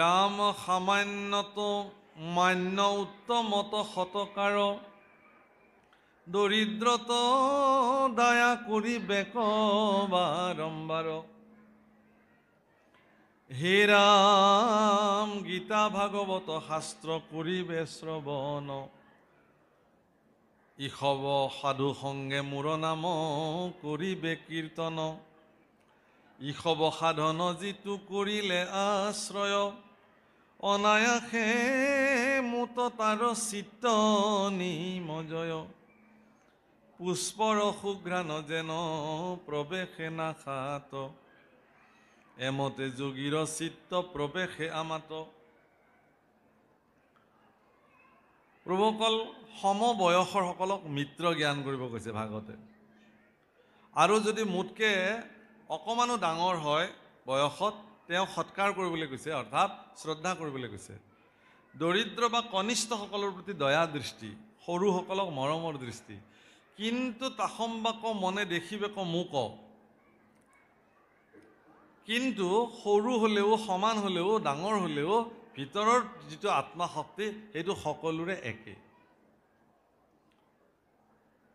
রাম সামান্যত মান্য উত্তমত হতকাৰ দৰিদ্ৰত দায়া কৰি বেক বাৰম্বাৰ হে ৰাম গীতা ভাগৱত শাস্ত্ৰ কৰিবে শ্ৰৱণ ইসৱ সাধু সংগে মোৰ নাম কৰিবে কীৰ্তন ইখব সাধন যিটো কৰিলে আশ্ৰয় অনায়াসে মুত তাৰ চিত্ত নিমজয় পুষ্পৰ সুঘ্ৰাণ যেন প্ৰৱেশে নাখাত এমতে যোগীৰ চিত্ত প্ৰৱেশে আমাত প্ৰভুসকল সমবয়সৰসকলক মিত্ৰ জ্ঞান কৰিব কৈছে ভাগতে আৰু যদি মোতকৈ অকণমানো ডাঙৰ হয় বয়সত তেওঁ সৎকাৰ কৰিবলৈ কৈছে অৰ্থাৎ শ্ৰদ্ধা কৰিবলৈ কৈছে দৰিদ্ৰ বা কনিষ্ঠসকলৰ প্ৰতি দয়া দৃষ্টি সৰুসকলক মৰমৰ দৃষ্টি কিন্তু তাসম্বাক মনে দেখিবেক মোক কিন্তু সৰু হ'লেও সমান হ'লেও ডাঙৰ হ'লেও ভিতৰৰ যিটো আত্মাশক্তি সেইটো সকলোৰে একেই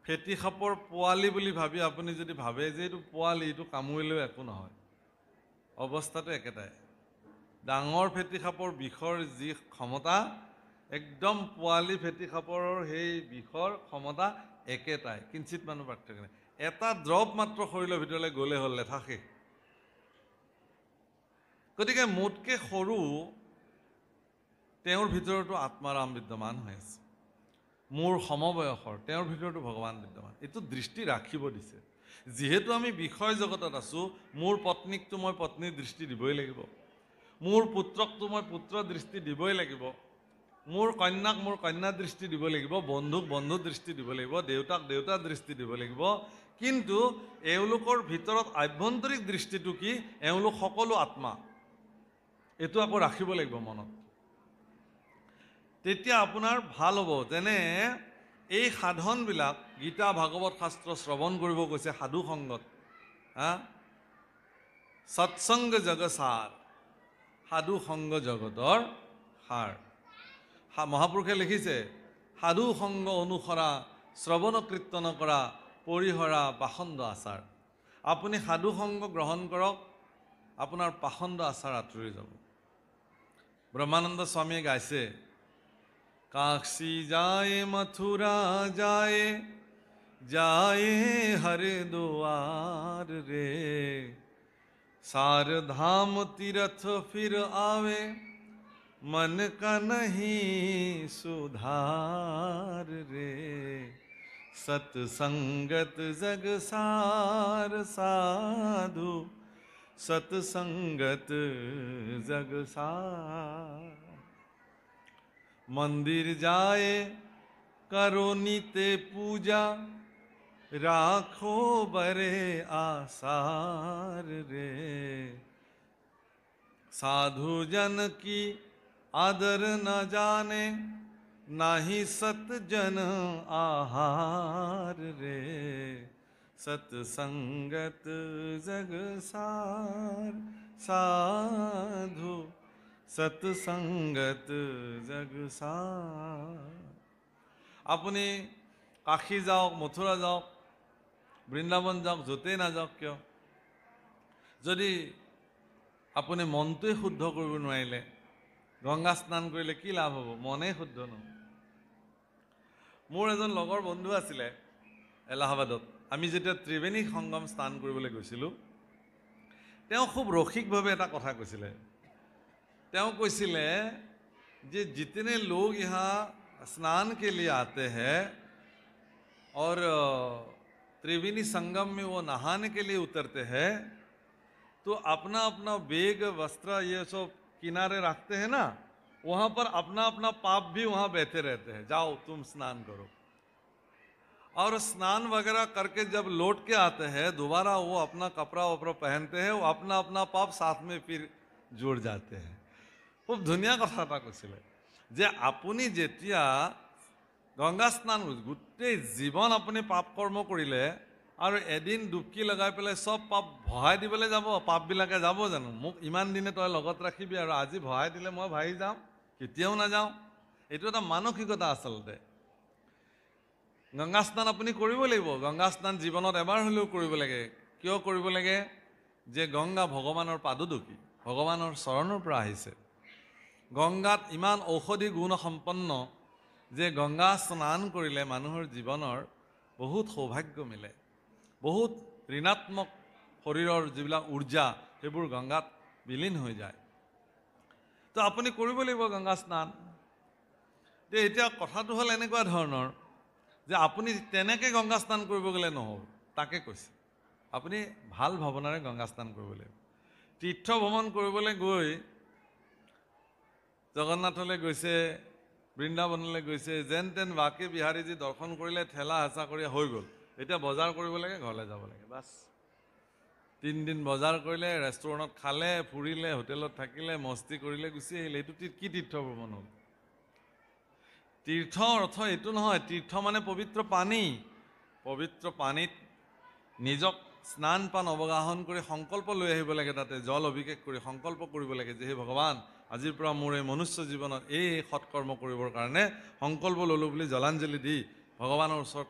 খেতি খাপৰ পোৱালি বুলি ভাবি আপুনি যদি ভাবে যে এইটো পোৱালি এইটো কামুৰিলেও একো নহয় অৱস্থাটো একেটাই ডাঙৰ ফেটি খাপৰ বিষৰ যি ক্ষমতা একদম পোৱালি ফেটি ফেটিখাপৰ সেই বিষৰ ক্ষমতা একেটাই কিঞ্চিত মানুহ পাৰ্থক্য নাই এটা ড্ৰপ মাত্ৰ শৰীৰৰ ভিতৰলৈ গ'লে হ'ল লেঠা শেষ গতিকে মোতকৈ সৰু তেওঁৰ ভিতৰতো আত্মাৰাম বিদ্যমান হৈ আছে মোৰ সমবয়সৰ তেওঁৰ ভিতৰতো ভগৱান বিদ্যমান এইটো দৃষ্টি ৰাখিব দিছে যিহেতু আমি বিষয় জগতত আছোঁ মোৰ পত্নীকতো মই পত্নীৰ দৃষ্টি দিবই লাগিব মোৰ পুত্ৰকটো মই পুত্ৰ দৃষ্টি দিবই লাগিব মোৰ কন্যাক মোৰ কন্যা দৃষ্টি দিব লাগিব বন্ধুক বন্ধু দৃষ্টি দিব লাগিব দেউতাক দেউতাৰ দৃষ্টি দিব লাগিব কিন্তু এওঁলোকৰ ভিতৰত আভ্যন্তৰিক দৃষ্টিটো কি এওঁলোক সকলো আত্মা এইটো আকৌ ৰাখিব লাগিব মনত তেতিয়া আপোনাৰ ভাল হ'ব যেনে এই সাধনবিলাক গীতা ভাগৱত শাস্ত্ৰ শ্ৰৱণ কৰিব কৈছে সাধুসংগত হা সৎসংগ জগসাৰ সংগ জগতৰ সাৰ মহাপুৰুষে লিখিছে সাধুসংগ অনুসৰা শ্ৰৱণ কীৰ্তন কৰা পৰিহৰা পাখণ্ড আচাৰ আপুনি সাধুসংগ গ্ৰহণ কৰক আপোনাৰ পাখণ্ড আচাৰ আঁতৰি যাব ব্ৰহ্মানন্দ স্বামীয়ে গাইছে काशी जाए मथुरा जाए जाए हर द्वार रे सार धाम तीर्थ फिर आवे मन का नहीं सुधार रे सतसंगत जग सार साधु सतसंगत जग सार मंदिर जाए करो नीते पूजा राखो बरे आसार रे साधु जन की आदर न जाने नाही सत जन आहार रे सतसंगत जग सार साधु সৎসংগত জগসা আপুনি কাশী যাওক মথুৰা যাওক বৃন্দাবন যাওক য'তেই নাযাওক কিয় যদি আপুনি মনটোৱে শুদ্ধ কৰিব নোৱাৰিলে গংগা স্নান কৰিলে কি লাভ হ'ব মনে শুদ্ধ নহয় মোৰ এজন লগৰ বন্ধু আছিলে এলাহাবাদত আমি যেতিয়া ত্ৰিবেণী সংগম স্নান কৰিবলৈ গৈছিলোঁ তেওঁ খুব ৰসিকভাৱে এটা কথা কৈছিলে कैसे जे जितने लोग यहाँ स्नान के लिए आते हैं और त्रिवेणी संगम में वो नहाने के लिए उतरते हैं तो अपना अपना बेग वस्त्र ये सब किनारे रखते हैं ना वहाँ पर अपना अपना पाप भी वहाँ बहते रहते हैं जाओ तुम स्नान करो और स्नान वगैरह करके जब लौट के आते हैं दोबारा वो अपना कपड़ा वपड़ा पहनते हैं वो अपना अपना पाप साथ में फिर जुड़ जाते हैं খুব ধুনীয়া কথা এটা কৈছিলে যে আপুনি যেতিয়া গংগা স্নান গোটেই জীৱন আপুনি পাপ কৰ্ম কৰিলে আৰু এদিন ডুবকি লগাই পেলাই চব পাপ ভৰাই দিবলৈ যাব পাপবিলাকে যাব জানো মোক ইমান দিনে তই লগত ৰাখিবি আৰু আজি ভৰাই দিলে মই ভাবি যাওঁ কেতিয়াও নাযাওঁ এইটো এটা মানসিকতা আচলতে গংগা স্নান আপুনি কৰিব লাগিব গংগা স্নান জীৱনত এবাৰ হ'লেও কৰিব লাগে কিয় কৰিব লাগে যে গংগা ভগৱানৰ পাদুদুকী ভগৱানৰ চৰণৰ পৰা আহিছে গংগাত ইমান ঔষধি গুণ সম্পন্ন যে গংগা স্নান কৰিলে মানুহৰ জীৱনৰ বহুত সৌভাগ্য মিলে বহুত ঋণাত্মক শৰীৰৰ যিবিলাক ঊৰ্জা সেইবোৰ গংগাত বিলীন হৈ যায় তো আপুনি কৰিব লাগিব গংগা স্নান যে এতিয়া কথাটো হ'ল এনেকুৱা ধৰণৰ যে আপুনি তেনেকৈ গংগা স্নান কৰিব গ'লে নহ'ব তাকে কৈছে আপুনি ভাল ভাৱনাৰে গংগা স্নান কৰিব লাগিব তীৰ্থ ভ্ৰমণ কৰিবলৈ গৈ জগন্নাথলৈ গৈছে বৃন্দাবনলৈ গৈছে যেন তেন বাকী যি দৰ্শন কৰিলে ঠেলা হেঁচা কৰি হৈ গ'ল এতিয়া বজাৰ কৰিব লাগে ঘৰলৈ যাব লাগে বাছ তিনিদিন বজাৰ কৰিলে ৰেষ্টুৰেণ্টত খালে ফুৰিলে হোটেলত থাকিলে মস্তি কৰিলে গুচি আহিলে এইটো কি তীৰ্থ ভ্ৰমণ হ'ল তীৰ্থ অৰ্থ এইটো নহয় তীৰ্থ মানে পবিত্ৰ পানী পবিত্ৰ পানীত নিজক স্নান পান অৱগাহন কৰি সংকল্প লৈ আহিব লাগে তাতে জল অভিষেক কৰি সংকল্প কৰিব লাগে যে হে ভগৱান আজিৰ পৰা মোৰ এই মনুষ্য জীৱনত এই সৎকৰ্ম কৰিবৰ কাৰণে সংকল্প ল'লোঁ বুলি জলাঞ্জলি দি ভগৱানৰ ওচৰত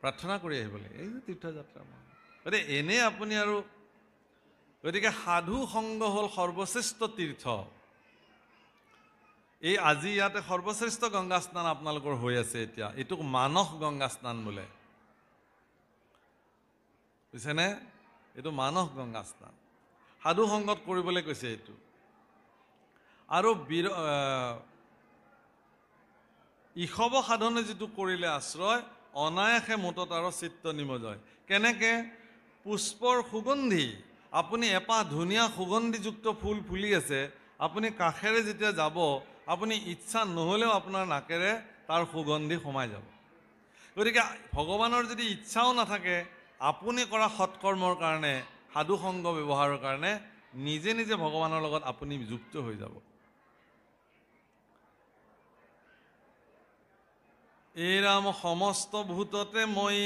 প্ৰাৰ্থনা কৰি আহিব লাগে এই যে তীৰ্থযাত্ৰা মই গতিকে এনেই আপুনি আৰু গতিকে সাধু সংঘ হ'ল সৰ্বশ্ৰেষ্ঠ তীৰ্থ এই আজি ইয়াতে সৰ্বশ্ৰেষ্ঠ গংগা স্নান আপোনালোকৰ হৈ আছে এতিয়া এইটোক মানস গংগা স্নান বোলে বুজিছেনে এইটো মানস গংগা স্নান সাধু সংগত কৰিবলৈ কৈছে এইটো আৰু ইসৱ সাধনে যিটো কৰিলে আশ্ৰয় অনায়াসে মুঠত আৰু চিত্ত নিমজয় কেনেকৈ পুষ্পৰ সুগন্ধি আপুনি এপাহ ধুনীয়া সুগন্ধিযুক্ত ফুল ফুলি আছে আপুনি কাষেৰে যেতিয়া যাব আপুনি ইচ্ছা নহ'লেও আপোনাৰ নাকেৰে তাৰ সুগন্ধি সোমাই যাব গতিকে ভগৱানৰ যদি ইচ্ছাও নাথাকে আপুনি কৰা সৎকৰ্মৰ কাৰণে সাধুসংগ ব্যৱহাৰৰ কাৰণে নিজে নিজে ভগৱানৰ লগত আপুনি যুক্ত হৈ যাব এই ৰাম সমস্ত ভূততে মই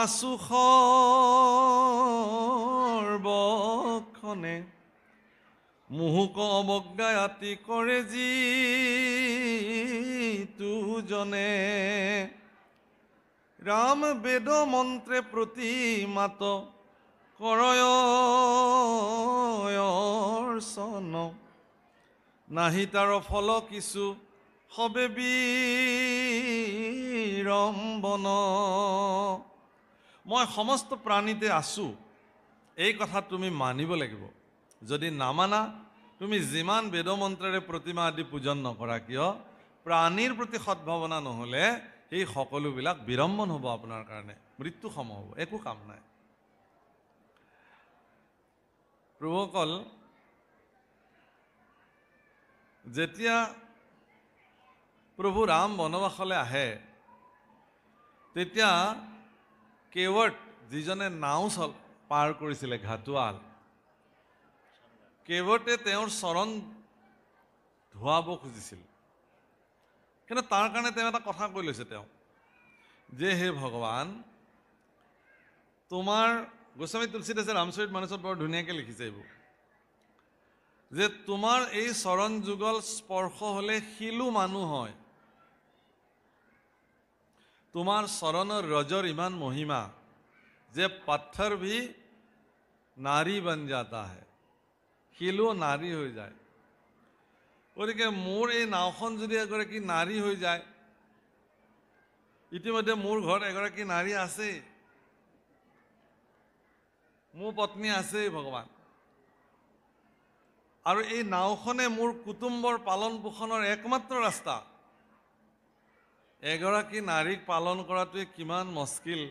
আছো সৰ্বক্ষণে মোহোক অৱজ্ঞায়াতি কৰে যি তোজনে ৰাম বেদ মন্ত্ৰে প্ৰতি মাত কৰয়ৰ নাহি তাৰ ফল কিছু হবে বিৰম্বন মই সমস্ত প্ৰাণীতে আছোঁ এই কথা তুমি মানিব লাগিব যদি নামানা তুমি যিমান বেদমন্ত্ৰেৰে প্ৰতিমা আদি পূজন নকৰা কিয় প্ৰাণীৰ প্ৰতি সদ্ভাৱনা নহ'লে সেই সকলোবিলাক বিৰম্বন হ'ব আপোনাৰ কাৰণে মৃত্যু সম হ'ব একো কাম নাই প্ৰভুসকল যেতিয়া প্ৰভু ৰাম বনবাসলৈ আহে তেতিয়া কেৱট যিজনে নাও চল পাৰ কৰিছিলে ঘাটোৱাল কেৱটে তেওঁৰ চৰণ ধুৱাব খুজিছিল কিন্তু তাৰ কাৰণে তেওঁ এটা কথা কৈ লৈছে তেওঁ যে হে ভগৱান তোমাৰ গোস্বামী তুলসী তুলসীদাসে ৰামচৰিত মানুহত বৰ ধুনীয়াকৈ লিখিছে এইবোৰ যে তোমাৰ এই চৰণ যুগল স্পৰ্শ হ'লে শিলো মানুহ হয় তোমাৰ চৰণৰ ৰজৰ ইমান মহিমা যে পাথৰ ভি নাৰী বন যাতা হে শিলো নাৰী হৈ যায় গতিকে মোৰ এই নাওখন যদি এগৰাকী নাৰী হৈ যায় ইতিমধ্যে মোৰ ঘৰত এগৰাকী নাৰী আছেই মোৰ পত্নী আছেই ভগৱান আৰু এই নাওখনে মোৰ কুটুম্বৰ পালন পোষণৰ একমাত্ৰ ৰাস্তা এগৰাকী নাৰীক পালন কৰাটোৱে কিমান মস্কিল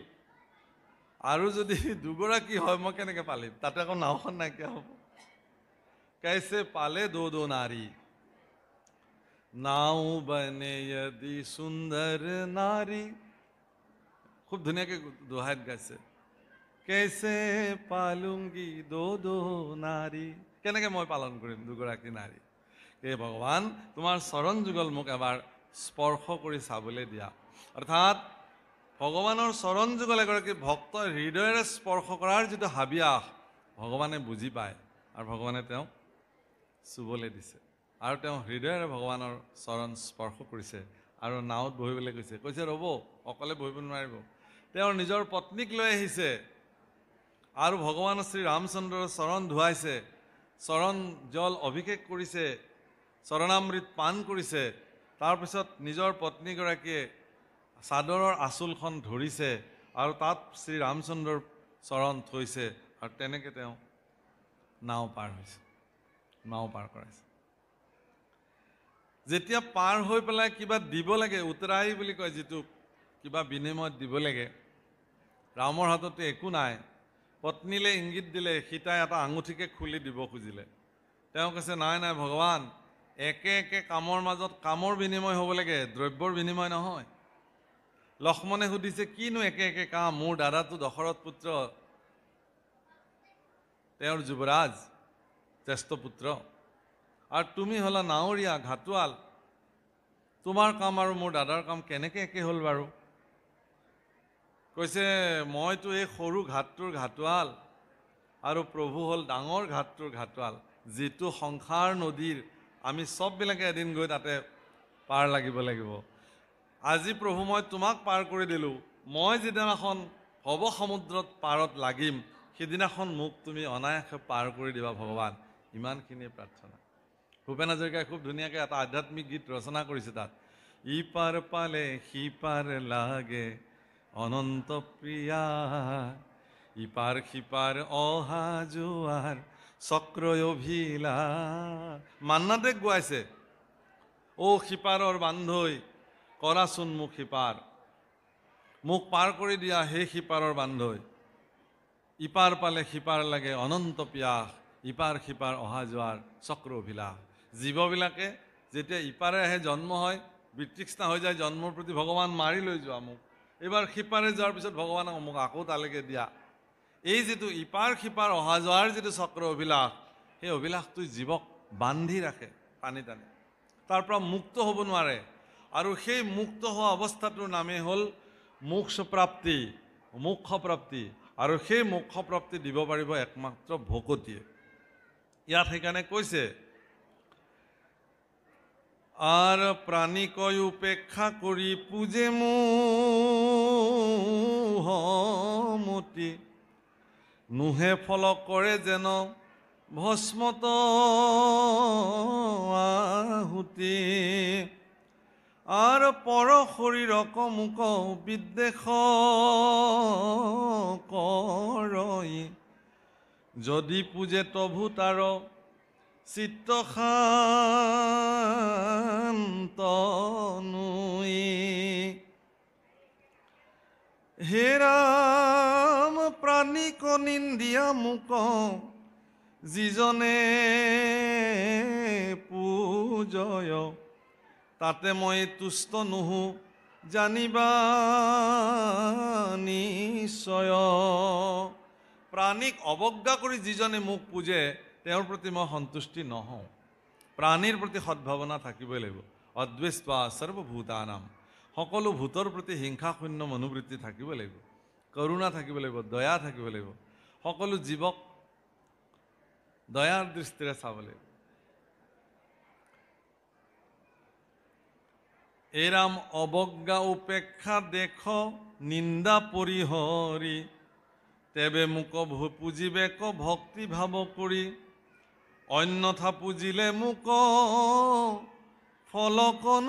আৰু যদি দুগৰাকী হয় মই কেনেকৈ পালিম তাতে আকৌ নাওখন নাইকিয়া হ'ব কাইছে পালে দৌ দৌ নাৰী নাও বনে যদি সুন্দৰ নাৰী খুব ধুনীয়াকৈ দোহাইত গাইছে কেছে পালুংগি দৌ দৌ নাৰী কেনেকৈ মই পালন কৰিম দুগৰাকী নাৰী এ ভগৱান তোমাৰ চৰণ যুগল মোক এবাৰ স্পৰ্শ কৰি চাবলৈ দিয়া অৰ্থাৎ ভগৱানৰ চৰণ যুগলৈ এগৰাকী ভক্তই হৃদয়েৰে স্পৰ্শ কৰাৰ যিটো হাবিয়াস ভগৱানে বুজি পায় আৰু ভগৱানে তেওঁক চুবলৈ দিছে আৰু তেওঁ হৃদয়েৰে ভগৱানৰ চৰণ স্পৰ্শ কৰিছে আৰু নাৱত বহিবলৈ কৈছে কৈছে ৰ'ব অকলে বহিব নোৱাৰিব তেওঁৰ নিজৰ পত্নীক লৈ আহিছে আৰু ভগৱান শ্ৰী ৰামচন্দ্ৰৰ চৰণ ধুৱাইছে চৰণ জল অভিষেক কৰিছে চৰণামৃত পাণ কৰিছে তাৰপিছত নিজৰ পত্নীগৰাকীয়ে চাদৰৰ আঁচুলখন ধৰিছে আৰু তাত শ্ৰীৰামচন্দ্ৰৰ চৰণ থৈছে আৰু তেনেকৈ তেওঁ নাও পাৰ হৈছে নাও পাৰ কৰাইছে যেতিয়া পাৰ হৈ পেলাই কিবা দিব লাগে উত্তৰাহী বুলি কয় যিটো কিবা বিনিময়ত দিব লাগে ৰামৰ হাততে একো নাই পত্নীলৈ ইংগিত দিলে সীতাই এটা আঙুঠিকে খুলি দিব খুজিলে তেওঁ কৈছে নাই নাই ভগৱান একে একে কামৰ মাজত কামৰ বিনিময় হ'ব লাগে দ্ৰব্যৰ বিনিময় নহয় লক্ষ্মণে সুধিছে কিনো একে একে কাম মোৰ দাদাটো দশৰথ পুত্ৰ তেওঁৰ যুৱৰাজ জ্যেষ্ঠ পুত্ৰ আৰু তুমি হ'লা নাৱৰীয়া ঘাটোৱাল তোমাৰ কাম আৰু মোৰ দাদাৰ কাম কেনেকৈ একে হ'ল বাৰু কৈছে মইতো এই সৰু ঘাটটোৰ ঘাটোৱাল আৰু প্ৰভু হ'ল ডাঙৰ ঘাটটোৰ ঘাটোৱাল যিটো সংসাৰ নদীৰ আমি চববিলাকে এদিন গৈ তাতে পাৰ লাগিব লাগিব আজি প্ৰভু মই তোমাক পাৰ কৰি দিলোঁ মই যিদিনাখন ভৱ সমুদ্ৰত পাৰত লাগিম সিদিনাখন মোক তুমি অনায়াসে পাৰ কৰি দিবা ভগৱান ইমানখিনিয়ে প্ৰাৰ্থনা ভূপেন হাজৰিকাই খুব ধুনীয়াকৈ এটা আধ্যাত্মিক গীত ৰচনা কৰিছে তাত ই পাৰ পালে সিপাৰ লাগে অনন্ত প্ৰিয়া ইপাৰ সিপাৰ অহা যোৱাৰ চক্ৰ অভিলা মান্নাদেক গোৱাইছে অ' সিপাৰৰ বান্ধৈ কৰাচোন মোক সিপাৰ মোক পাৰ কৰি দিয়া সেই সিপাৰৰ বান্ধৈ ইপাৰ পালে সিপাৰ লাগে অনন্ত পিয়াস ইপাৰ সিপাৰ অহা যোৱাৰ চক্ৰ অভিলাস জীৱবিলাকে যেতিয়া ইপাৰে আহে জন্ম হয় বিতৃষ্ণা হৈ যায় জন্মৰ প্ৰতি ভগৱান মাৰি লৈ যোৱা মোক এইবাৰ সিপাৰে যোৱাৰ পিছত ভগৱানক মোক আকৌ তালৈকে দিয়া এই যিটো ইপাৰ সিপাৰ অহা যোৱাৰ যিটো চক্ৰ অভিলাষ সেই অভিলাষটো জীৱক বান্ধি ৰাখে টানি টানি তাৰ পৰা মুক্ত হ'ব নোৱাৰে আৰু সেই মুক্ত হোৱা অৱস্থাটোৰ নামেই হ'ল মোক্ষপ্ৰাপ্তি মোক্ষপ্ৰাপ্তি আৰু সেই মোক্ষপ্ৰাপ্তি দিব পাৰিব একমাত্ৰ ভকতিয়ে ইয়াত সেইকাৰণে কৈছে আৰু প্ৰাণীকৈ উপেক্ষা কৰি পূজে মোহ মতি নুহে ফল করে যেন ভস্মত আহুতি আর পর শৰীৰক মোক বিদ্বেষ কৰই যদি পূজে প্ৰভু তাৰ চিত্ত শান্ত হে রাম প্ৰাণিক নিন্দিয়া মোক যিজনে পূজয় তাতে মই তুষ্ট নহো জানিবা নিশ্চয় প্ৰাণীক অৱজ্ঞা কৰি যিজনে মোক পূজে তেওঁৰ প্ৰতি মই সন্তুষ্টি নহওঁ প্ৰাণীৰ প্ৰতি সদ্ভাৱনা থাকিবই লাগিব অদ্বেষ্টা সৰ্বভূতানাম সকলো ভূতৰ প্ৰতি হিংসাশূন্য মনোবৃত্তি থাকিব লাগিব কৰুণা থাকিব লাগিব দয়া থাকিব লাগিব সকলো জীৱক দয়াৰ দৃষ্টিৰে চাব লাগিব এৰাম অৱজ্ঞা উপেক্ষা দেখ নিন্দা পৰিহৰি তেবে মোক পুজিবেক ভক্তি ভাৱ কৰি অন্যথা পুজিলে মোক ফল কোন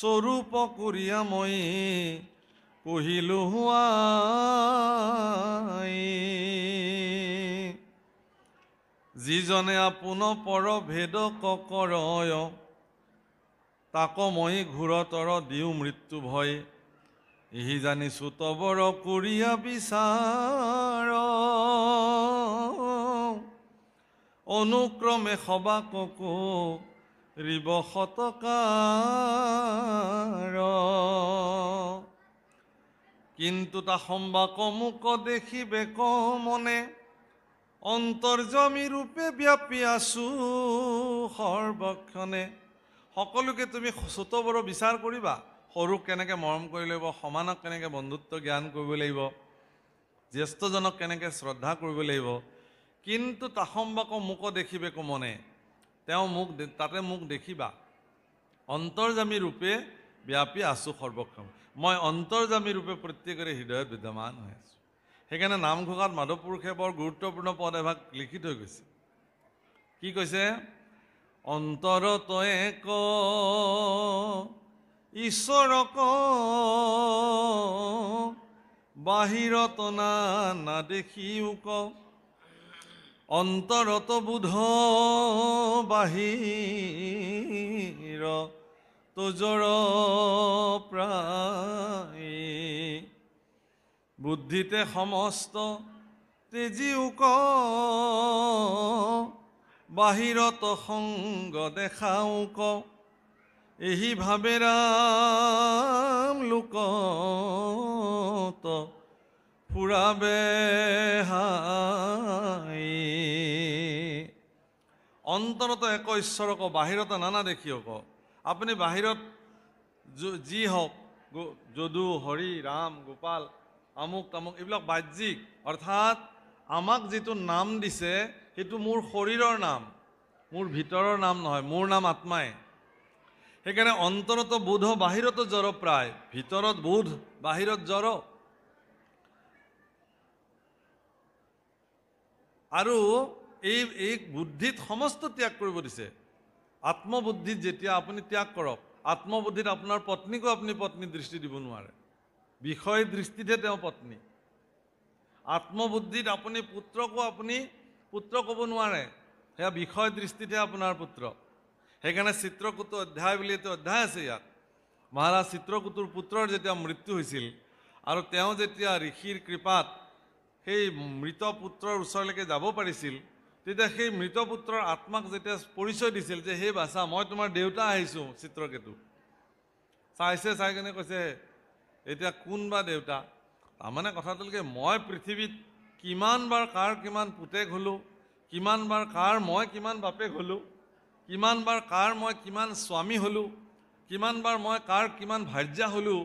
স্বৰূপ স্বৰূপ মই পহিল হোৱা যিজনে আপোন পৰ ভেদ ককৰয় তাক মই ঘূৰতৰ দিওঁ মৃত্যু ভয় ইহি জানি তবৰ কৰিয়া বিচাৰ অনুক্ৰমে সবা সবাককো ৰিব কিন্তু তা সম্বাক মোক দেখিবে ক মনে অন্তৰ্জমী ৰূপে ব্যাপী আছো সৰ্বক্ষণে সকলোকে তুমি চুতবোৰো বিচাৰ কৰিবা সৰুক কেনেকৈ মৰম কৰি লাগিব সমানক কেনেকৈ বন্ধুত্ব জ্ঞান কৰিব লাগিব জ্যেষ্ঠজনক কেনেকৈ শ্ৰদ্ধা কৰিব লাগিব কিন্তু তাসম্বাক মোক দেখিবে কোমনে তেওঁ মোক তাতে মোক দেখিবা অন্তৰ্যামী ৰূপে ব্যাপী আছোঁ সৰ্বক্ষম মই অন্তৰ্যামী ৰূপে প্ৰত্যেকৰে হৃদয়ত বিদ্যমান হৈ আছোঁ সেইকাৰণে নামঘোষাত মাধৱ পুৰুষে বৰ গুৰুত্বপূৰ্ণ পদ এভাগ লিখি থৈ গৈছে কি কৈছে অন্তৰত তয়ে ক ঈশ্বৰক বাহিৰত না নাদেখিও কওঁ অন্তৰত বোধ বাহিৰ তজৰ প্ৰায় বুদ্ধিতে সমস্ত তেজী উক বাহিৰত সংগ দেখাও ক এই ভাৱেৰা লোকত পুৰাবে হাই অন্তৰত এক ঈশ্বৰক বাহিৰতে নানা দেখি অক আপুনি বাহিৰত যি হওক যদু হৰি ৰাম গোপাল আমুক তামুক এইবিলাক বাহ্যিক অৰ্থাৎ আমাক যিটো নাম দিছে সেইটো মোৰ শৰীৰৰ নাম মোৰ ভিতৰৰ নাম নহয় মোৰ নাম আত্মাই সেইকাৰণে অন্তৰত বোধ বাহিৰতো জ্বৰ প্ৰায় ভিতৰত বোধ বাহিৰত জ্বৰ আৰু এই এই বুদ্ধিত সমস্ত ত্যাগ কৰিব দিছে আত্মবুদ্ধিত যেতিয়া আপুনি ত্যাগ কৰক আত্মবুদ্ধিত আপোনাৰ পত্নীকো আপুনি পত্নী দৃষ্টি দিব নোৱাৰে বিষয় দৃষ্টিতহে তেওঁ পত্নী আত্মবুদ্ধিত আপুনি পুত্ৰকো আপুনি পুত্ৰ ক'ব নোৱাৰে সেয়া বিষয় দৃষ্টিতহে আপোনাৰ পুত্ৰ সেইকাৰণে চিত্ৰকুটু অধ্যায় বুলি এইটো অধ্যায় আছে ইয়াত মহাৰাজ চিত্ৰকুটুৰ পুত্ৰৰ যেতিয়া মৃত্যু হৈছিল আৰু তেওঁ যেতিয়া ঋষিৰ কৃপাত সেই মৃত পুত্ৰৰ ওচৰলৈকে যাব পাৰিছিল তেতিয়া সেই মৃত পুত্ৰৰ আত্মাক যেতিয়া পৰিচয় দিছিল যে সেই বাচা মই তোমাৰ দেউতা আহিছোঁ চিত্ৰকেতু চাইছে চাই কেনে কৈছে এতিয়া কোন বা দেউতা তাৰমানে কথাটোলৈকে মই পৃথিৱীত কিমানবাৰ কাৰ কিমান পুতেক হ'লোঁ কিমানবাৰ কাৰ মই কিমান বাপেক হ'লোঁ কিমানবাৰ কাৰ মই কিমান স্বামী হ'লোঁ কিমানবাৰ মই কাৰ কিমান ভাৰ্যা হ'লোঁ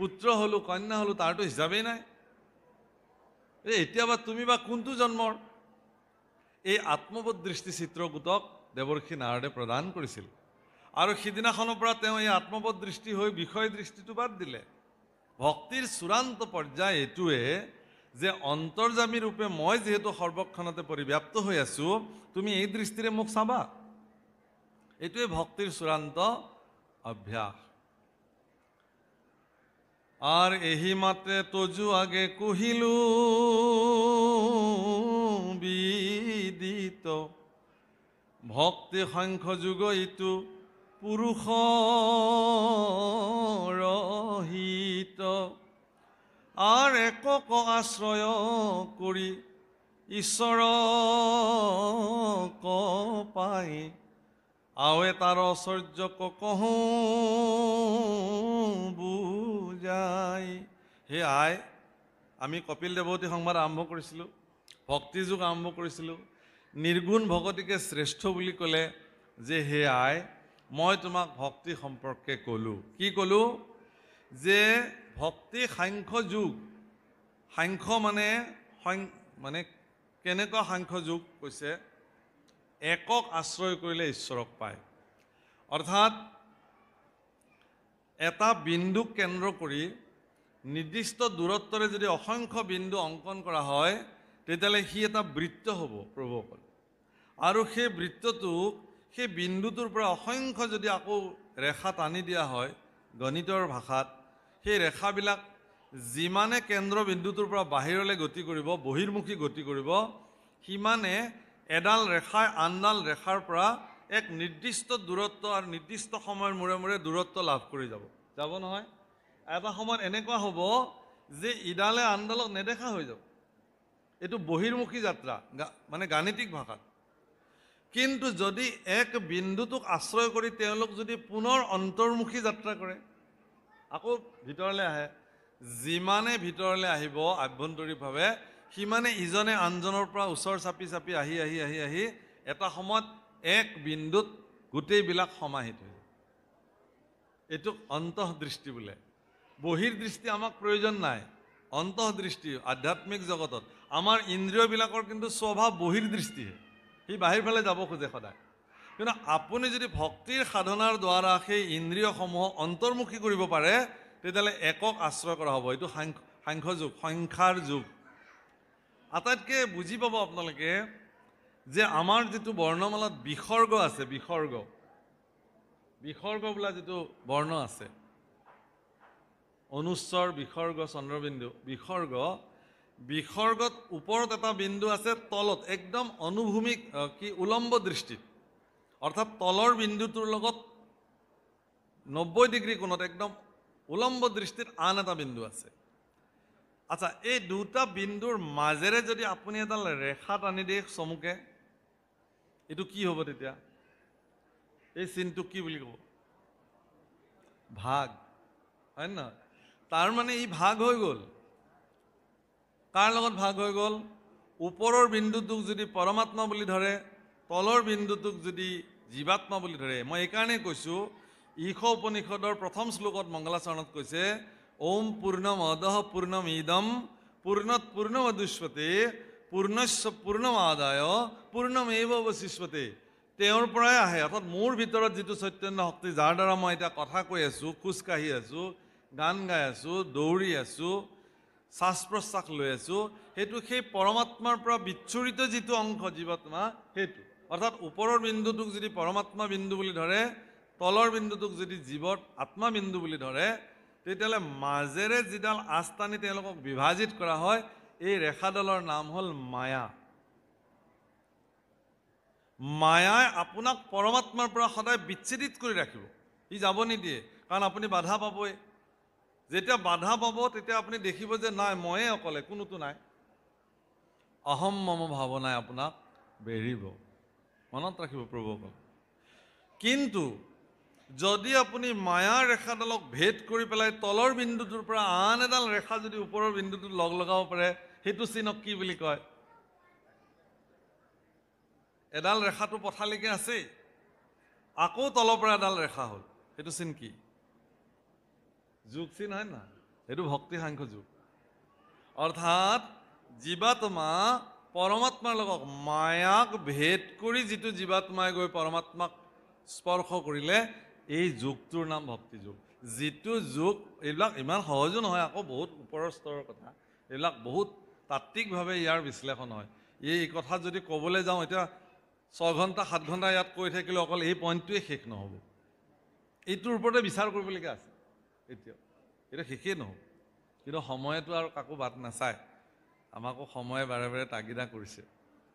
পুত্ৰ হ'লোঁ কন্যা হ'লোঁ তাৰতো হিচাপেই নাই এতিয়া বা তুমি বা কোনটো জন্মৰ এই আত্মবোধ দৃষ্টি চিত্ৰকূটক দেৱৰ্ষী নাৰদে প্ৰদান কৰিছিল আৰু সিদিনাখনৰ পৰা তেওঁ এই আত্মবোধ দৃষ্টি হৈ বিষয় দৃষ্টিটো বাদ দিলে ভক্তিৰ চূড়ান্ত পৰ্যায় এইটোৱে যে অন্তৰ্জামী ৰূপে মই যিহেতু সৰ্বক্ষণতে পৰিব্যাপ্ত হৈ আছোঁ তুমি এই দৃষ্টিৰে মোক চাবা এইটোৱে ভক্তিৰ চূড়ান্ত অভ্যাস আৰ এহি মাতে তোজু আগে কহিলু বিদিত ভক্তি সাংখ্য যুগ ইটো পুরুষ রহিত আর একক আশ্ৰয় কৰি ঈশ্বৰ কপায় আৱে তাৰ ঐশ্বৰ্যক কহ বুজাই হে আই আমি কপিল দেৱতী সংবাদ আৰম্ভ কৰিছিলোঁ ভক্তি যুগ আৰম্ভ কৰিছিলোঁ নিৰ্গুণ ভকতিকে শ্ৰেষ্ঠ বুলি ক'লে যে হে আই মই তোমাক ভক্তি সম্পৰ্কে ক'লোঁ কি ক'লোঁ যে ভক্তি সাংখ্য যুগ সাংখ্য মানে মানে কেনেকুৱা সাংখ্য যুগ কৈছে একক আশ্ৰয় কৰিলে ঈশ্বৰক পায় অৰ্থাৎ এটা বিন্দুক কেন্দ্ৰ কৰি নিৰ্দিষ্ট দূৰত্বৰে যদি অসংখ্য বিন্দু অংকন কৰা হয় তেতিয়াহ'লে সি এটা বৃত্ত হ'ব প্ৰভুসকল আৰু সেই বৃত্তটোক সেই বিন্দুটোৰ পৰা অসংখ্য যদি আকৌ ৰেখা টানি দিয়া হয় গণিতৰ ভাষাত সেই ৰেখাবিলাক যিমানে কেন্দ্ৰবিন্দুটোৰ পৰা বাহিৰলৈ গতি কৰিব বহিৰ্মুখী গতি কৰিব সিমানে এডাল ৰেখাই আনডাল ৰেখাৰ পৰা এক নিৰ্দিষ্ট দূৰত্ব আৰু নিৰ্দিষ্ট সময়ৰ মূৰে মূৰে দূৰত্ব লাভ কৰি যাব যাব নহয় এটা সময়ত এনেকুৱা হ'ব যে ইডালে আনডালক নেদেখা হৈ যাব এইটো বহিৰ্মুখী যাত্ৰা মানে গাণিতিক ভাষাত কিন্তু যদি এক বিন্দুটোক আশ্ৰয় কৰি তেওঁলোক যদি পুনৰ অন্তৰ্মুখী যাত্ৰা কৰে আকৌ ভিতৰলৈ আহে যিমানে ভিতৰলৈ আহিব আভ্যন্তৰীণভাৱে সিমানে ইজনে আনজনৰ পৰা ওচৰ চাপি চাপি আহি আহি আহি আহি এটা সময়ত এক বিন্দুত গোটেইবিলাক সমাহিত হৈছে এইটো অন্তঃদৃষ্টি বোলে বহিৰ দৃষ্টি আমাক প্ৰয়োজন নাই অন্তঃদৃষ্টি আধ্যাত্মিক জগতত আমাৰ ইন্দ্ৰিয়বিলাকৰ কিন্তু স্বভাৱ বহিৰ দৃষ্টিহে সি বাহিৰ ফালে যাব খোজে সদায় কিন্তু আপুনি যদি ভক্তিৰ সাধনাৰ দ্বাৰা সেই ইন্দ্ৰিয়সমূহক অন্তৰ্মুখী কৰিব পাৰে তেতিয়াহ'লে একক আশ্ৰয় কৰা হ'ব এইটো সাংখ্য যুগ সংখ্যাৰ যুগ আটাইতকৈ বুজি পাব আপোনালোকে যে আমাৰ যিটো বৰ্ণমালাত বিসৰ্গ আছে বিসৰ্গ বিসৰ্গ বোলা যিটো বৰ্ণ আছে অনুস্বৰ বিসৰ্গ চন্দ্ৰবিন্দু বিসৰ্গ বিসৰ্গত ওপৰত এটা বিন্দু আছে তলত একদম অনুভূমিক কি উলম্ব দৃষ্টিত অৰ্থাৎ তলৰ বিন্দুটোৰ লগত নব্বৈ ডিগ্ৰী কোণত একদম উলম্ব দৃষ্টিত আন এটা বিন্দু আছে আচ্ছা এই দুটা বিন্দুৰ মাজেৰে যদি আপুনি এডাল ৰেখা টানি দিয়ে চমুকে এইটো কি হ'ব তেতিয়া এই চিনটোক কি বুলি ক'ব ভাগ হয় নহয় তাৰমানে ই ভাগ হৈ গ'ল কাৰ লগত ভাগ হৈ গ'ল ওপৰৰ বিন্দুটোক যদি পৰমাত্মা বুলি ধৰে তলৰ বিন্দুটোক যদি জীৱাত্মা বুলি ধৰে মই এইকাৰণেই কৈছোঁ ঈশ উপনিষদৰ প্ৰথম শ্লোকত মংগলাচৰণত কৈছে ಓಂ ಪೂರ್ಣಮ ಅಧಃ ಪೂರ್ಣಮೀದಂ ಪೂರ್ಣತ್ ಪೂರ್ಣಮಧುಷ್ವತೆ পূৰ্ণশ পূৰ্ণম আদায় পূৰ্ণমেৱ অৱশিষ্টে তেওঁৰ পৰাই আহে অৰ্থাৎ মোৰ ভিতৰত যিটো চৈতন্য শক্তি যাৰ দ্বাৰা মই এতিয়া কথা কৈ আছোঁ খোজকাঢ়ি আছোঁ গান গাই আছোঁ দৌৰি আছোঁ শ্বাস প্ৰশ্বাস লৈ আছোঁ সেইটো সেই পৰমাত্মাৰ পৰা বিচ্ছুৰিত যিটো অংশ জীৱাত্মা সেইটো অৰ্থাৎ ওপৰৰ বিন্দুটোক যদি পৰমাত্মা বিন্দু বুলি ধৰে তলৰ বিন্দুটোক যদি জীৱত আত্মা বিন্দু বুলি ধৰে তেতিয়াহ'লে মাজেৰে যিডাল আস্থানি তেওঁলোকক বিভাজিত কৰা হয় এই ৰেখাডালৰ নাম হ'ল মায়া মায়াই আপোনাক পৰমাত্মাৰ পৰা সদায় বিচ্ছেদিত কৰি ৰাখিব সি যাব নিদিয়ে কাৰণ আপুনি বাধা পাবই যেতিয়া বাধা পাব তেতিয়া আপুনি দেখিব যে নাই ময়ে অকলে কোনোতো নাই অহম মম ভাৱনাই আপোনাক বেৰিব মনত ৰাখিব প্ৰভুসকল কিন্তু যদি আপুনি মায়াৰ ৰেখাডালক ভেদ কৰি পেলাই তলৰ বিন্দুটোৰ পৰা আন এডাল ৰেখা যদি ওপৰৰ বিন্দুটো লগ লগাব পাৰে সেইটো চিনক কি বুলি কয় এডাল ৰেখাটো পথালিকে আছেই আকৌ তলৰ পৰা এডাল ৰেখা হ'ল সেইটো চিন কি যুগ চিন হয় নহয় সেইটো ভক্তি সাংঘ যোগ অৰ্থাৎ জীৱাত্মা পৰমাত্মাৰ লগত মায়াক ভেদ কৰি যিটো জীৱাত্মাই গৈ পৰমাত্মাক স্পৰ্শ কৰিলে এই যুগটোৰ নাম ভক্তি যুগ যিটো যুগ এইবিলাক ইমান সহজো নহয় আকৌ বহুত ওপৰৰ স্তৰৰ কথা এইবিলাক বহুত তাত্বিকভাৱে ইয়াৰ বিশ্লেষণ হয় এই এই কথা যদি ক'বলৈ যাওঁ এতিয়া ছঘণ্টা সাত ঘণ্টা ইয়াত কৈ থাকিলে অকল এই পইণ্টটোৱে শেষ নহ'ব এইটোৰ ওপৰতে বিচাৰ কৰিবলগীয়া আছে এতিয়া এইটো শেষেই নহ'ব কিন্তু সময়েতো আৰু কাকো বাট নাচায় আমাকো সময়ে বাৰে বাৰে তাগিদা কৰিছে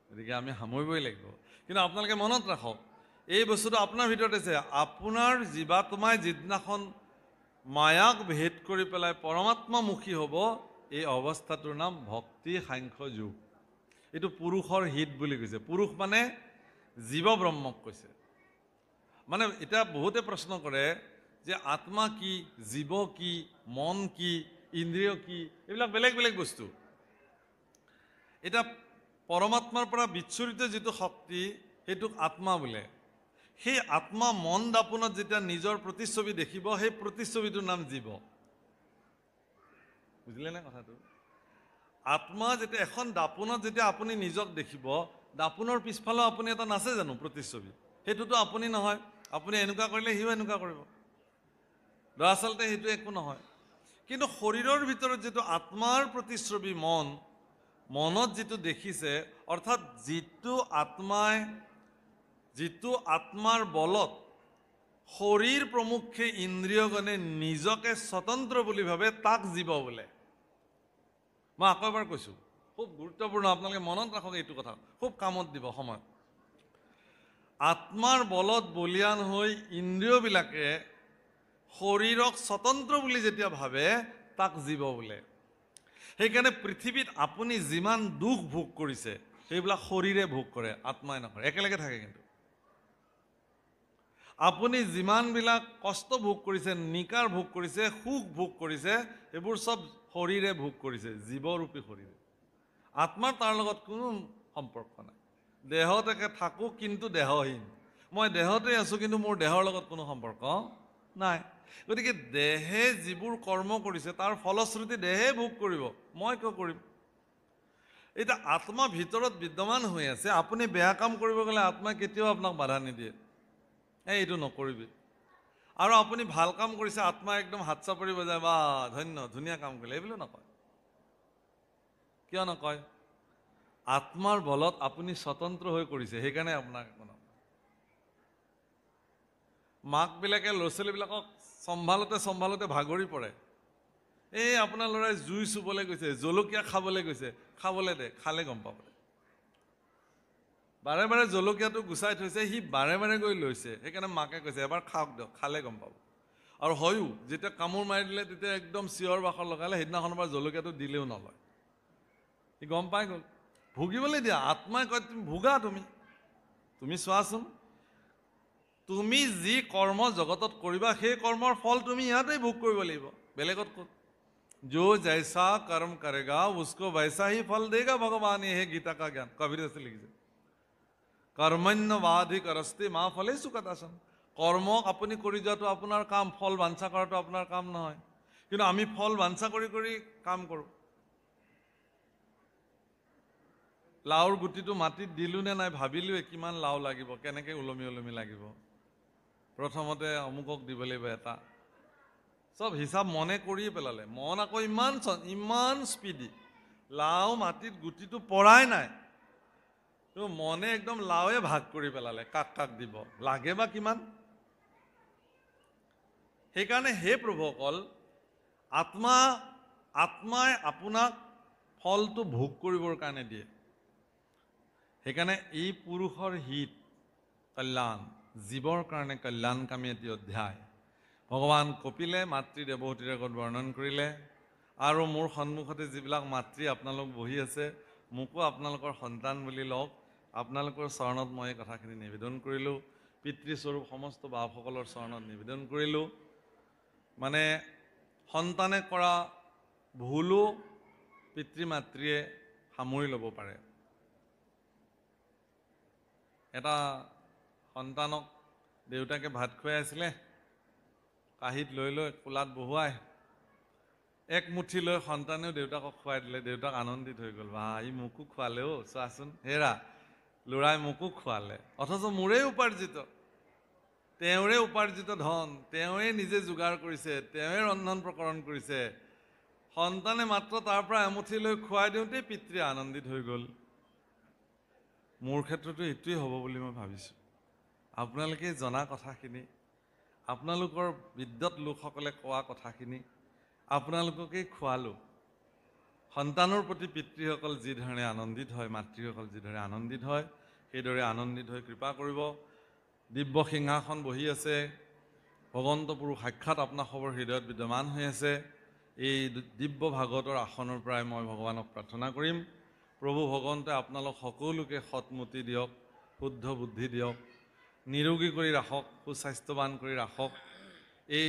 গতিকে আমি সামৰিবই লাগিব কিন্তু আপোনালোকে মনত ৰাখক এই বস্তুটো আপোনাৰ ভিতৰত আছে আপোনাৰ জীৱাত্মাই যিদিনাখন মায়াক ভেদ কৰি পেলাই পৰমাত্মামুখী হ'ব এই অৱস্থাটোৰ নাম ভক্তি সাংখ্য যোগ এইটো পুৰুষৰ হিত বুলি কৈছে পুৰুষ মানে জীৱ ব্ৰহ্মক কৈছে মানে এতিয়া বহুতে প্ৰশ্ন কৰে যে আত্মা কি জীৱ কি মন কি ইন্দ্ৰিয় কি এইবিলাক বেলেগ বেলেগ বস্তু এতিয়া পৰমাত্মাৰ পৰা বিচ্ছুৰিত যিটো শক্তি সেইটোক আত্মা বোলে সেই আত্মা মন দাপোনত যেতিয়া নিজৰ প্ৰতিচ্ছবি দেখিব সেই প্ৰতিচ্ছবিটোৰ নাম জীৱ বুজিলেনে কথাটো আত্মা যেতিয়া এখন দাপোনত যেতিয়া আপুনি নিজক দেখিব দাপোনৰ পিছফালেও আপুনি এটা নাচে জানো প্ৰতিচ্ছবি সেইটোতো আপুনি নহয় আপুনি এনেকুৱা কৰিলে সিও এনেকুৱা কৰিব দৰাচলতে সেইটো একো নহয় কিন্তু শৰীৰৰ ভিতৰত যিটো আত্মাৰ প্ৰতিচ্ছবি মন মনত যিটো দেখিছে অৰ্থাৎ যিটো আত্মাই যিটো আত্মাৰ বলত শৰীৰ প্ৰমুখে ইন্দ্ৰিয়গণে নিজকে স্বতন্ত্ৰ বুলি ভাবে তাক জীৱ বোলে মই আকৌ এবাৰ কৈছোঁ খুব গুৰুত্বপূৰ্ণ আপোনালোকে মনত ৰাখক এইটো কথা খুব কামত দিব সময়ত আত্মাৰ বলত বলিয়ান হৈ ইন্দ্ৰিয়বিলাকে শৰীৰক স্বতন্ত্ৰ বুলি যেতিয়া ভাবে তাক জীৱ বোলে সেইকাৰণে পৃথিৱীত আপুনি যিমান দুখ ভোগ কৰিছে সেইবিলাক শৰীৰে ভোগ কৰে আত্মাই নকৰে একেলগে থাকে কিন্তু আপুনি যিমানবিলাক কষ্ট ভোগ কৰিছে নিকাৰ ভোগ কৰিছে সুখ ভোগ কৰিছে সেইবোৰ চব শৰীৰে ভোগ কৰিছে জীৱৰূপী শৰীৰে আত্মাৰ তাৰ লগত কোনো সম্পৰ্ক নাই দেহত একে থাকোঁ কিন্তু দেহহীন মই দেহতে আছোঁ কিন্তু মোৰ দেহৰ লগত কোনো সম্পৰ্ক নাই গতিকে দেহে যিবোৰ কৰ্ম কৰিছে তাৰ ফলশ্ৰুতি দেহে ভোগ কৰিব মই কিয় কৰিম এতিয়া আত্মা ভিতৰত বিদ্যমান হৈ আছে আপুনি বেয়া কাম কৰিব গ'লে আত্মাই কেতিয়াও আপোনাক বাধা নিদিয়ে এই এইটো নকৰিবি আৰু আপুনি ভাল কাম কৰিছে আত্মা একদম হাত চাপৰি বজায় বা ধন্য ধুনীয়া কাম কৰিলে এইবিলাক নকয় কিয় নকয় আত্মাৰ বলত আপুনি স্বতন্ত্ৰ হৈ কৰিছে সেইকাৰণে আপোনাক একো নকয় মাকবিলাকে ল'ৰা ছোৱালীবিলাকক চম্ভালোতে চম্ভালোতে ভাগৰি পৰে এই আপোনাৰ ল'ৰাই জুই চুবলৈ গৈছে জলকীয়া খাবলৈ গৈছে খাবলৈ দে খালে গম পাব বাৰে বাৰে জলকীয়াটো গুচাই থৈছে সি বাৰে বাৰে গৈ লৈছে সেইকাৰণে মাকে কৈছে এবাৰ খাওক দিয়ক খালে গম পাব আৰু হয়ো যেতিয়া কামোৰ মাৰি দিলে তেতিয়া একদম চিঞৰ বাখৰ লগালে সেইদিনাখনৰ পৰা জলকীয়াটো দিলেও নলয় সি গম পাই গ'ল ভুগিবলৈ দিয়া আত্মাই কয় তুমি ভোগা তুমি তুমি চোৱাচোন তুমি যি কৰ্ম জগতত কৰিবা সেই কৰ্মৰ ফল তুমি ইয়াতে ভোগ কৰিব লাগিব বেলেগত ক'ত যো যাইছা কৰ্ম কৰেগা উচ্চ বাইচা সি ফল দেগা ভগৱানে সেই গীতা কা জ্ঞান আছে লিখিছে কৰ্মণ্য বাধিক ৰস্তি মা ফলেই চুকত আছন কৰ্ম আপুনি কৰি যোৱাটো আপোনাৰ কাম ফল বাঞ্ছা কৰাটো আপোনাৰ কাম নহয় কিন্তু আমি ফল বাঞ্ছা কৰি কৰি কাম কৰোঁ লাওৰ গুটিটো মাটিত দিলোঁ নে নাই ভাবিলোঁৱে কিমান লাও লাগিব কেনেকৈ ওলমি ওলমি লাগিব প্ৰথমতে অমুকক দিব লাগিব এটা চব হিচাপ মনে কৰিয়ে পেলালে মন আকৌ ইমান ইমান স্পীডি লাও মাটিত গুটিটো পৰাই নাই তো মনে একদম লাওয়ে ভাগ কৰি পেলালে কাক কাক দিব লাগে বা কিমান সেইকাৰণে হে প্ৰভুসকল আত্মা আত্মাই আপোনাক ফলটো ভোগ কৰিবৰ কাৰণে দিয়ে সেইকাৰণে এই পুৰুষৰ হিত কল্যাণ জীৱৰ কাৰণে কল্যাণকামী এটি অধ্যায় ভগৱান কপিলে মাতৃ দেৱহতীৰ আগত বৰ্ণন কৰিলে আৰু মোৰ সন্মুখতে যিবিলাক মাতৃ আপোনালোক বহি আছে মোকো আপোনালোকৰ সন্তান বুলি লওক আপোনালোকৰ চৰণত মই এই কথাখিনি নিবেদন কৰিলোঁ পিতৃস্বৰূপ সমস্ত বাপসকলৰ চৰণত নিবেদন কৰিলোঁ মানে সন্তানে কৰা ভুলো পিতৃ মাতৃয়ে সামৰি ল'ব পাৰে এটা সন্তানক দেউতাকে ভাত খুৱাই আছিলে কাঁহীত লৈ লৈ কোলাত বহুৱাই এক মুঠি লৈ সন্তানেও দেউতাকক খুৱাই দিলে দেউতাক আনন্দিত হৈ গ'ল বা ই মোকো খুৱালেও চোৱাচোন হেৰা ল'ৰাই মোকো খোৱালে অথচ মোৰেই উপাৰ্জিত তেওঁৰে উপাৰ্জিত ধন তেওঁৰে নিজে যোগাৰ কৰিছে তেওঁৱে ৰন্ধন প্ৰকৰণ কৰিছে সন্তানে মাত্ৰ তাৰ পৰা এমুঠি লৈ খুৱাই দিওঁতেই পিতৃ আনন্দিত হৈ গ'ল মোৰ ক্ষেত্ৰতো এইটোৱেই হ'ব বুলি মই ভাবিছোঁ আপোনালোকে জনা কথাখিনি আপোনালোকৰ বিদ্যত লোকসকলে কোৱা কথাখিনি আপোনালোককেই খোৱালোঁ সন্তানৰ প্ৰতি পিতৃসকল যিধৰণে আনন্দিত হয় মাতৃসকল যিদৰে আনন্দিত হয় সেইদৰে আনন্দিত হৈ কৃপা কৰিব দিব্য সিংহাসন বহি আছে ভগৱন্ত পুৰুষ সাক্ষাৎ আপোনাৰ সবৰ হৃদয়ত বিদ্যমান হৈ আছে এই দিব্য ভাগৱতৰ আসনৰ পৰাই মই ভগৱানক প্ৰাৰ্থনা কৰিম প্ৰভু ভগৱন্তই আপোনালোক সকলোকে সৎমতি দিয়ক শুদ্ধ বুদ্ধি দিয়ক নিৰোগী কৰি ৰাখক সুস্বাস্থ্যৱান কৰি ৰাখক এই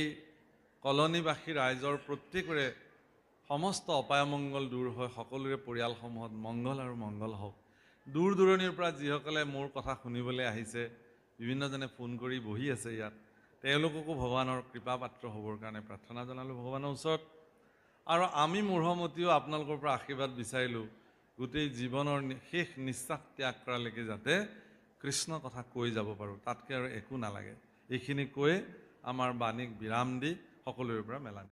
কলনীবাসী ৰাইজৰ প্ৰত্যেকৰে সমস্ত অপায়মংগল দূৰ হয় সকলোৰে পৰিয়ালসমূহত মংগল আৰু মংগল হওক দূৰ দূৰণিৰ পৰা যিসকলে মোৰ কথা শুনিবলৈ আহিছে বিভিন্নজনে ফোন কৰি বহি আছে ইয়াত তেওঁলোককো ভগৱানৰ কৃপা পাত্ৰ হ'বৰ কাৰণে প্ৰাৰ্থনা জনালোঁ ভগৱানৰ ওচৰত আৰু আমি মূঢ়মতীও আপোনালোকৰ পৰা আশীৰ্বাদ বিচাৰিলোঁ গোটেই জীৱনৰ শেষ নিশ্বাস ত্যাগ কৰালৈকে যাতে কৃষ্ণ কথা কৈ যাব পাৰোঁ তাতকৈ আৰু একো নালাগে এইখিনি কৈয়ে আমাৰ বাণীক বিৰাম দি সকলোৰে পৰা মেলা